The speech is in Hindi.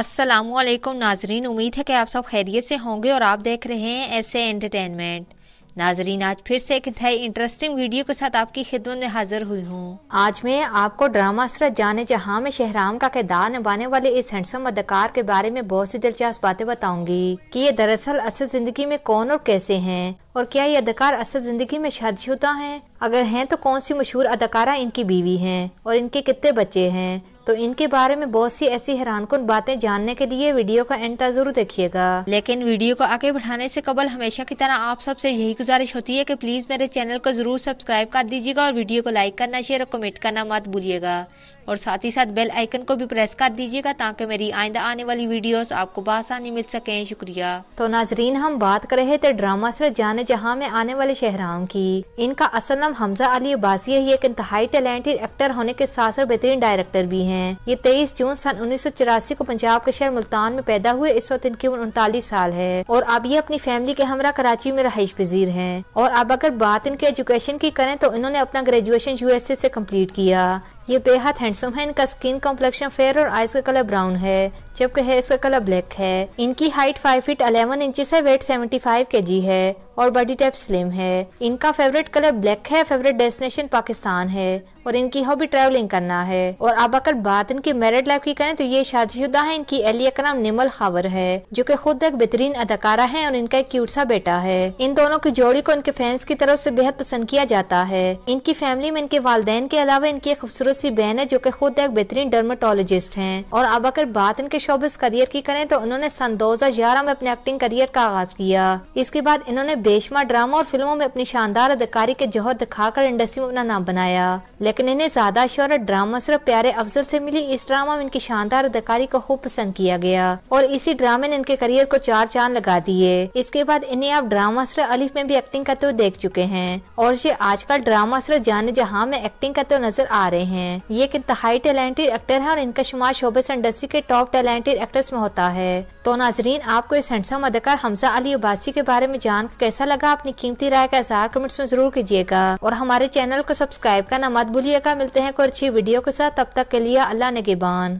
असलम नाजरीन उम्मीद है कि आप सब खैरियत से होंगे और आप देख रहे हैं ऐसे एंटरटेनमेंट नाजरीन आज फिर से एक नई इंटरेस्टिंग वीडियो के साथ आपकी खिदमत में हाजिर हुई हूँ आज मैं आपको ड्रामा सरत जाने जहाँ में शहराम का किरदार निभाने वाले इस हैंडसम अदकार के बारे में बहुत सी दिलचस्प बातें बताऊंगी कि ये दरअसल असल जिंदगी में कौन और कैसे हैं और क्या ये अदकार असल जिंदगी में शादीशुदा हैं अगर हैं तो कौन सी मशहूर अदकारा इनकी बीवी हैं और इनके कितने बच्चे हैं तो इनके बारे में बहुत सी ऐसी हैरानकुन बातें जानने के लिए वीडियो का एंड तक जरूर देखिएगा लेकिन वीडियो को आगे बढ़ाने से कबल हमेशा की तरह आप सबसे यही गुजारिश होती है कि प्लीज मेरे चैनल को जरूर सब्सक्राइब कर दीजिएगा और वीडियो को लाइक करना शेयर और कमेंट करना मत भूलिएगा और साथ ही साथ बेल आइकन को भी प्रेस कर दीजिएगा ताकि मेरी आइंदा आने वाली वीडियो आपको बासानी मिल सके शुक्रिया तो नाजरीन हम बात कर रहे थे ड्रामा सर जाने जहाँ में आने वाले शहराओं की इनका असल नाम हमजा अली अब्बासी है ये एक इंतहाई टैलेंटेड एक्टर होने के साथ साथ बेहतरीन डायरेक्टर भी है हैं ये तेईस जून सन उन्नीस को पंजाब के शहर मुल्तान में पैदा हुए इस वक्त इनकी उम्र उनतालीस साल है और अब ये अपनी फैमिली के हमरा कराची में रहाइश पजीर है और अब अगर बात इनके एजुकेशन की करें तो इन्होंने अपना ग्रेजुएशन यूएसए से कम्प्लीट किया ये बेहद हैंडसम है इनका स्किन कॉम्प्लेक्शन फेयर और आइज का कलर ब्राउन है जबकि हेयर का कलर ब्लैक है इनकी हाइट 5 फीट 11 इंचेस है वेट 75 फाइव के जी है और बॉडी टाइप स्लिम है इनका फेवरेट कलर ब्लैक है फेवरेट डेस्टिनेशन पाकिस्तान है और इनकी हॉबी ट्रैवलिंग करना है और अब अगर बात इनकी मैरिड लाइफ की करें तो ये शादीशुदा है इनकी एलिया का नाम निमल खावर है जो कि खुद एक बेहतरीन अदाकारा है और इनका एक क्यूट सा बेटा है इन दोनों की जोड़ी को इनके फैंस की तरफ से बेहद पसंद किया जाता है इनकी फैमिली में इनके वालदेन के अलावा इनकी खूबसूरत सी बहन है जो कि खुद एक बेहतरीन डरमाटोलोजिस्ट हैं और अब अगर बात इनके शोबिस करियर की करें तो उन्होंने सन ग्यारह में अपने एक्टिंग करियर का आगाज किया इसके बाद इन्होंने बेशमा ड्रामा और फिल्मों में अपनी शानदार अदाकारी के जौहर दिखाकर इंडस्ट्री में अपना नाम बनाया लेकिन इन्हें ज्यादा शोहरत ड्रामा सिर्फ प्यारे अफजल से मिली इस ड्रामा में इनकी शानदार अदाकारी को खूब पसंद किया गया और इसी ड्रामे ने इनके करियर को चार चांद लगा दिए इसके बाद इन्हें आप ड्रामा सिर अलिफ में भी एक्टिंग करते हुए देख चुके हैं और ये आजकल ड्रामा सिर्फ जाने जहाँ में एक्टिंग करते हुए नजर आ रहे हैं हैं ये एक इंतहाई टैलेंटेड एक्टर है और इनका शुमार शोबे इंडस्ट्री के टॉप टैलेंटेड एक्टर्स में होता है तो नाजरीन आपको इस हैंडसम अदकार हमजा अली अब्बासी के बारे में जान कैसा लगा अपनी कीमती राय का इजहार कमेंट्स में जरूर कीजिएगा और हमारे चैनल को सब्सक्राइब करना मत भूलिएगा मिलते हैं कोई अच्छी वीडियो के साथ तब तक के लिए अल्लाह नगेबान